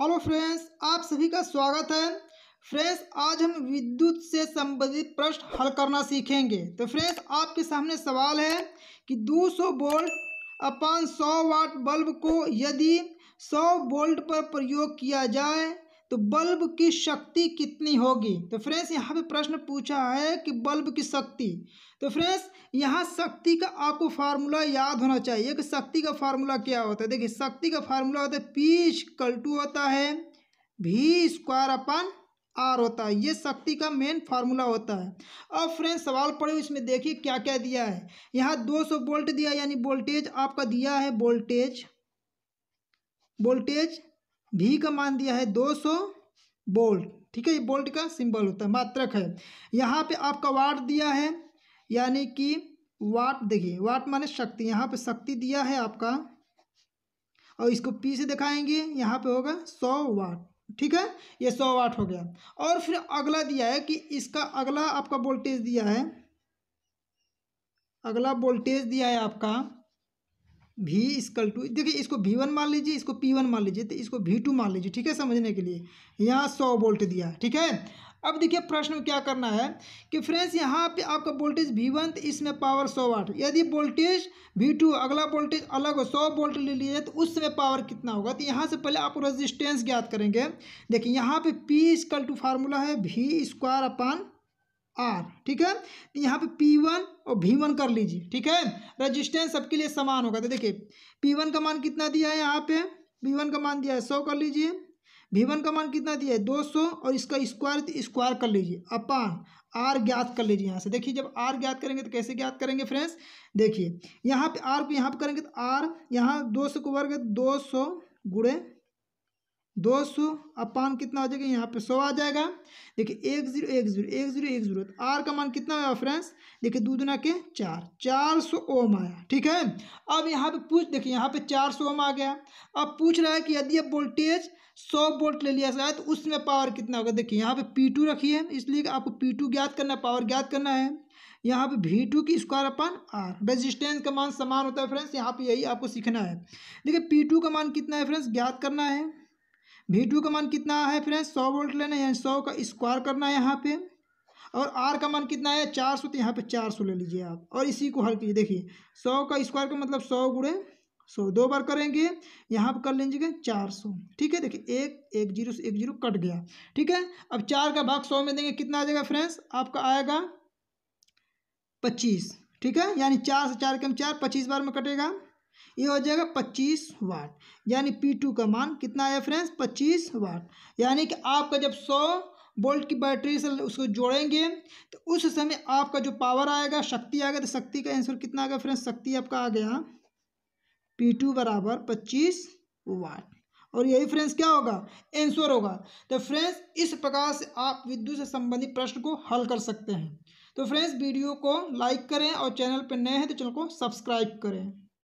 hello friends आप सभी का स्वागत है फ्रेंड्स आज हम विद्युत से संबंधित प्रश्न हल करना सीखेंगे तो फ्रेंड्स आपके सामने सवाल है कि 200 वोल्ट अपान 100 वाट बल्ब को यदि 100 वोल्ट पर प्रयोग किया जाए तो बल्ब की शक्ति कितनी होगी तो फ्रेंड्स यहाँ पे प्रश्न पूछा है कि बल्ब की शक्ति तो फ्रेंड्स यहाँ शक्ति का आपको फार्मूला याद होना चाहिए कि शक्ति का फार्मूला क्या होता है देखिए शक्ति का फार्मूला होता है पी इक्वल टू होता है भी स्क्वायर अपन आर होता है ये शक्ति का मेन फार्मूला होता है अब फ्रेंड्स सवाल पढ़े इसमें देखिए क्या क्या दिया है यहाँ सौ वोल्ट दिया यानी वोल्टेज आपका दिया है वोल्टेज वोल्टेज भी का मान दिया है दो सौ बोल्ट ठीक है ये बोल्ट का सिंबल होता है मात्रक है यहाँ पे आपका वाट दिया है यानी कि वाट देखिए वाट माने शक्ति यहाँ पे शक्ति दिया है आपका और इसको पी से दिखाएंगे यहाँ पे होगा सौ वाट ठीक है ये सौ वाट हो गया और फिर अगला दिया है कि इसका अगला आपका वोल्टेज दिया है अगला वोल्टेज दिया है आपका भी स्कल टू देखिए इसको भी वन मान लीजिए इसको पी वन मान लीजिए तो इसको भी टू मान लीजिए ठीक है समझने के लिए यहाँ सौ वोल्ट दिया ठीक है अब देखिए प्रश्न में क्या करना है कि फ्रेंड्स यहाँ पे आपका वोल्टेज भी वन तो इसमें पावर सौ वाट यदि वोल्टेज भी टू अगला वोल्टेज अलग हो सौ वोल्ट ले लीजिए तो उस समय पावर कितना होगा तो यहाँ से पहले आप रेजिस्टेंस ज्ञात करेंगे देखिए यहाँ पे पी स्कल टू फार्मूला है भी स्क्वायर अपान आर ठीक है तो यहाँ पे पी वन और भी वन कर लीजिए ठीक है रेजिस्टेंस सबके लिए समान होगा तो देखिए पी वन का मान कितना दिया है यहाँ पे पी वन का मान दिया है सौ कर लीजिए भी वन का मान कितना दिया है दो सौ और इसका स्क्वायर स्क्वायर तो कर लीजिए अपान आर ज्ञात कर लीजिए यहाँ से देखिए जब आर ज्ञात करेंगे तो कैसे ज्ञात करेंगे फ्रेंड्स देखिए यहाँ पे आर को यहाँ पे करेंगे तो आर यहाँ दो सौ को वर्ग दो सौ गुड़े दो सौ अब पान कितना हो जाएगा यहाँ पे सौ आ जाएगा देखिए एक जीरो एक जीरो एक जीरो एक जीरो तो आर का मान कितना आया फ्रेंड्स देखिए दो दुना के चार चार सौ ओम आया ठीक है अब यहाँ पे पूछ देखिए यहाँ पे चार सौ ओम आ गया अब पूछ रहा है कि यदि अब वोल्टेज सौ वोल्ट ले लिया जाए तो उसमें पावर कितना होगा देखिए यहाँ पर पी टू रखिए इसलिए आपको पी टू ज्ञात करना है पावर ज्ञात करना है यहाँ पे भी टू की स्क्वायर अपन आर रेजिस्टेंस का मान समान होता है फ्रेंड्स यहाँ पे यही आपको सीखना है देखिए पी टू का मान कितना है फ्रेंड्स ज्ञात करना है वी टू का मान कितना है फ्रेंड्स सौ वोल्ट लेना है यानी सौ का स्क्वायर करना है यहाँ पे और आर का मान कितना है चार सौ तो यहाँ पे चार सौ ले लीजिए आप और इसी को हल कीजिए देखिए सौ का स्क्वायर का मतलब सौ गुड़े सौ दो बार करेंगे यहाँ पर कर लीजिएगा चार सौ ठीक है देखिए एक एक जीरो से एक जीरो कट गया ठीक है अब चार का भाग सौ में देंगे कितना आ जाएगा फ्रेंड्स आपका आएगा पच्चीस ठीक है यानी चार से चार के हम चार पच्चीस बार में कटेगा ये हो जाएगा पच्चीस वाट यानी पी टू का मान कितना आया फ्रेंड्स पच्चीस वाट यानी कि आपका जब सौ बोल्ट की बैटरी से उसको जोड़ेंगे तो उस समय आपका जो पावर आएगा शक्ति आएगा तो शक्ति का आंसर कितना आएगा फ्रेंड्स शक्ति आपका आ गया पी टू बराबर पच्चीस वाट और यही फ्रेंड्स क्या होगा आंसर होगा तो फ्रेंड्स इस प्रकार से आप विद्युत से संबंधित प्रश्न को हल कर सकते हैं तो फ्रेंड्स वीडियो को लाइक करें और चैनल पर नए हैं तो चैनल को सब्सक्राइब करें